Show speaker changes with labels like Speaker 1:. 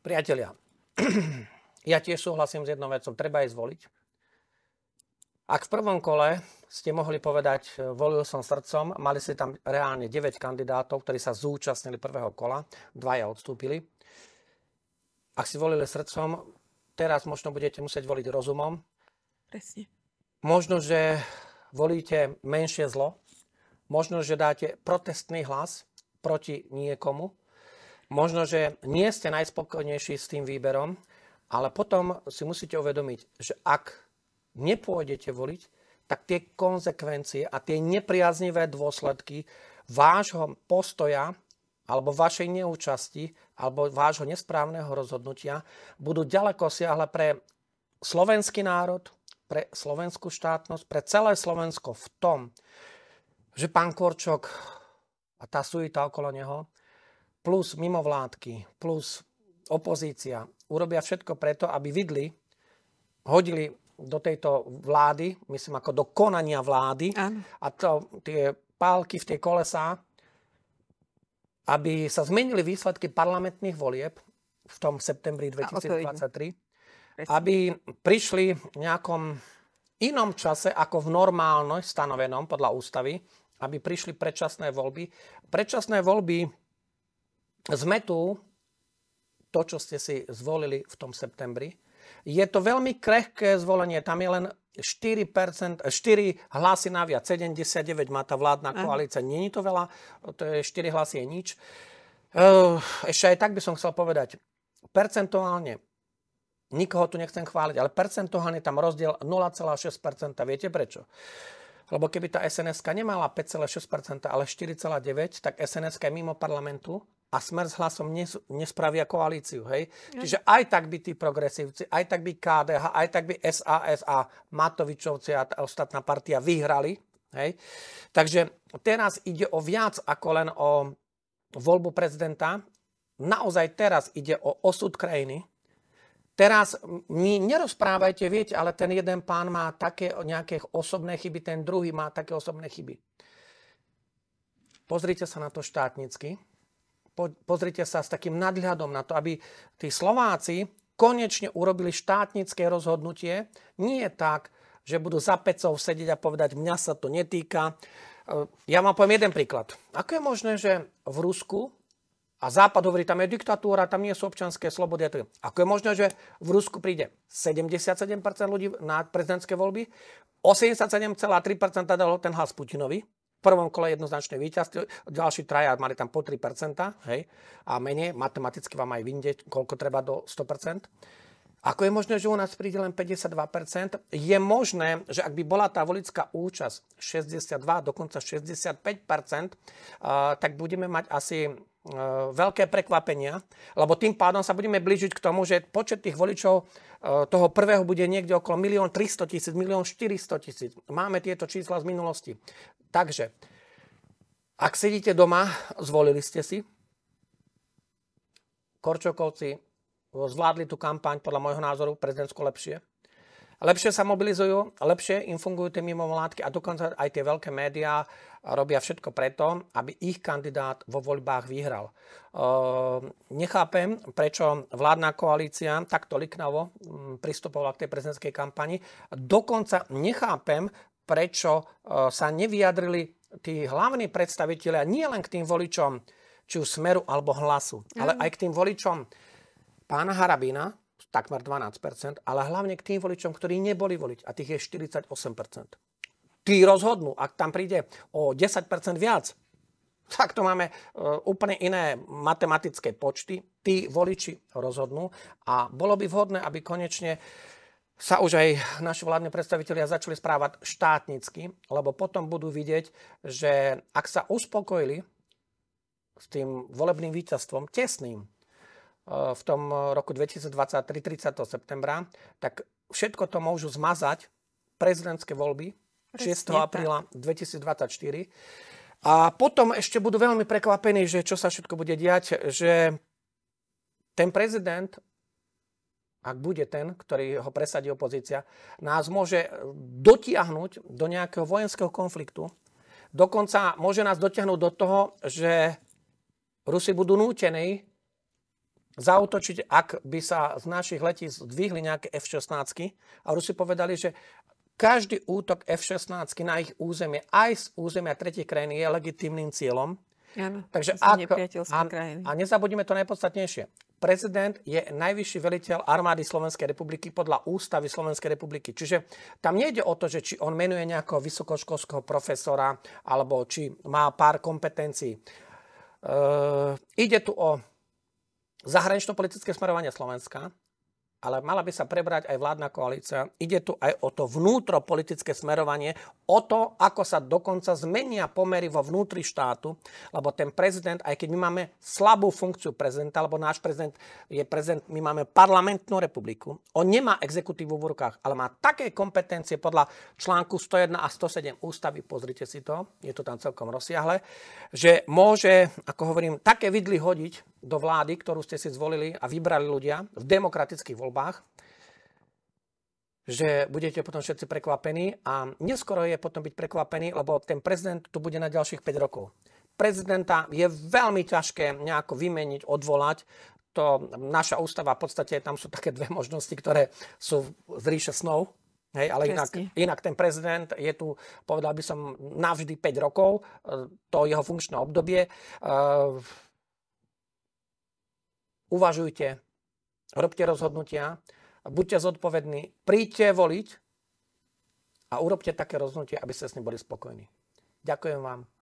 Speaker 1: Priatelia, ja tiež súhlasím s jednou vecou, treba ísť voliť. Ak v prvom kole ste mohli povedať, e, volil som srdcom, mali ste tam reálne 9 kandidátov, ktorí sa zúčastnili prvého kola, dvaja odstúpili. Ak si volili srdcom, teraz možno budete musieť voliť rozumom. Presne. Možno, že volíte menšie zlo, možno, že dáte protestný hlas proti niekomu, možno, že nie ste najspokojnejší s tým výberom, ale potom si musíte uvedomiť, že ak nepôjdete voliť, tak tie konsekvencie a tie nepriaznivé dôsledky vášho postoja alebo vašej neúčasti alebo vášho nesprávneho rozhodnutia budú ďaleko siahle pre slovenský národ, pre slovenskú štátnosť, pre celé Slovensko v tom, že pán Korčok a tá suita okolo neho plus mimovládky, plus opozícia urobia všetko preto, aby vidli, hodili do tejto vlády, myslím ako do konania vlády a to, tie pálky v tie kolesá, aby sa zmenili výsledky parlamentných volieb v tom septembri 2023, aby prišli v nejakom inom čase ako v normálnoj stanovenom podľa ústavy, aby prišli predčasné voľby. Predčasné voľby sme tu, to, čo ste si zvolili v tom septembri, je to veľmi krehké zvolenie, tam je len 4%, 4 hlasy naviac, 79 má tá vládna koalícia, nie je to veľa, to je 4 hlasy je nič. Eh, ešte aj tak by som chcel povedať, percentuálne, nikoho tu nechcem chváliť, ale percentuálne tam rozdiel 0,6%, viete prečo? Lebo keby tá sns nemala 5,6%, ale 4,9%, tak sns je mimo parlamentu a Smer s hlasom nespravia koalíciu. Hej? Ja. No. Čiže aj tak by tí progresívci, aj tak by KDH, aj tak by SAS a Matovičovci a ostatná partia vyhrali. Hej? Takže teraz ide o viac ako len o voľbu prezidenta. Naozaj teraz ide o osud krajiny. Teraz mi nerozprávajte, viete, ale ten jeden pán má také nejaké osobné chyby, ten druhý má také osobné chyby. Pozrite sa na to štátnicky po, pozrite sa s takým nadhľadom na to, aby tí Slováci konečne urobili štátnické rozhodnutie. Nie tak, že budú za pecov sedieť a povedať, mňa sa to netýka. E, ja vám poviem jeden príklad. Ako je možné, že v Rusku, a Západ hovorí, tam je diktatúra, tam nie sú občanské slobody. Ako je možné, že v Rusku príde 77% ľudí na prezidentské voľby, 87,3% dalo ten hlas Putinovi, v prvom kole jednoznačne víťaz, ďalší traja mali tam po 3%, hej, a menej, matematicky vám aj vyjde, koľko treba do 100%. Ako je možné, že u nás príde len 52%? Je možné, že ak by bola tá volická účasť 62, dokonca 65%, tak budeme mať asi e, veľké prekvapenia, lebo tým pádom sa budeme blížiť k tomu, že počet tých voličov e, toho prvého bude niekde okolo 1 300 000, 1 400 000. Máme tieto čísla z minulosti. Takže, ak sedíte doma, zvolili ste si. Korčokovci zvládli tú kampaň podľa môjho názoru prezidentsko lepšie. Lepšie sa mobilizujú, lepšie im fungujú tie mimovládky a dokonca aj tie veľké médiá robia všetko preto, aby ich kandidát vo voľbách vyhral. Ehm, nechápem, prečo vládna koalícia takto liknavo mm, pristupovala k tej prezidentskej kampani. Dokonca nechápem, prečo e, sa nevyjadrili tí hlavní predstavitelia nie len k tým voličom, či už Smeru alebo Hlasu, ale mm. aj k tým voličom pána Harabína, takmer 12%, ale hlavne k tým voličom, ktorí neboli voliť, a tých je 48%. Tí rozhodnú, ak tam príde o 10% viac, tak to máme e, úplne iné matematické počty. Tí voliči rozhodnú a bolo by vhodné, aby konečne uh, sa už aj naši vládni predstavitelia začali správať štátnicky, lebo potom budú vidieť, že ak sa uspokojili s tým volebným víťazstvom, tesným, e, v tom roku 2023, 30. septembra, tak všetko to môžu zmazať prezidentské voľby Presne 6. apríla 2024. A potom ešte budú veľmi prekvapení, že čo sa všetko bude diať, že ten prezident ak bude ten, ktorý ho presadí opozícia, nás môže eh, dotiahnuť do nejakého vojenského konfliktu. Dokonca môže nás dotiahnuť do toho, že Rusi budú nútení zautočiť, ak by sa z našich letí zdvihli nejaké F-16. A Rusi povedali, že každý útok F-16 na ich územie, aj z územia tretich krajín, je legitimným cieľom. Ano, Takže ak, a, a nezabudíme to najpodstatnejšie prezident je najvyšší veliteľ armády Slovenskej republiky podľa ústavy Slovenskej republiky. Čiže tam nejde o to, že či on menuje nejakého vysokoškolského profesora alebo či má pár kompetencií. E, ide tu o zahranično-politické smerovanie Slovenska, ale mala by sa prebrať aj vládna koalícia. Ide tu aj o to vnútropolitické smerovanie, o to, ako sa dokonca zmenia pomery vo vnútri štátu, lebo ten prezident, aj keď my máme slabú funkciu prezidenta, lebo náš prezident je prezident, my máme parlamentnú republiku, on nemá exekutívu v rukách, ale má také kompetencie podľa článku 101 a 107 ústavy, pozrite si to, je to tam celkom rozsiahle, že môže, ako hovorím, také vidly hodiť do vlády, ktorú ste si zvolili a vybrali ľudia v demokratických voľbách, že budete potom všetci prekvapení a neskoro je potom byť prekvapený, lebo ten prezident tu bude na ďalších 5 rokov. Prezidenta je veľmi ťažké nejako vymeniť, odvolať. To naša ústava, v podstate tam sú také dve možnosti, ktoré sú z ríše snov, Hej, ale inak, inak ten prezident je tu, povedal by som, navždy 5 rokov, to jeho funkčné obdobie. Uh, uvažujte, robte rozhodnutia, buďte zodpovední, príďte voliť a urobte také rozhodnutie, aby ste s ním boli spokojní. Ďakujem vám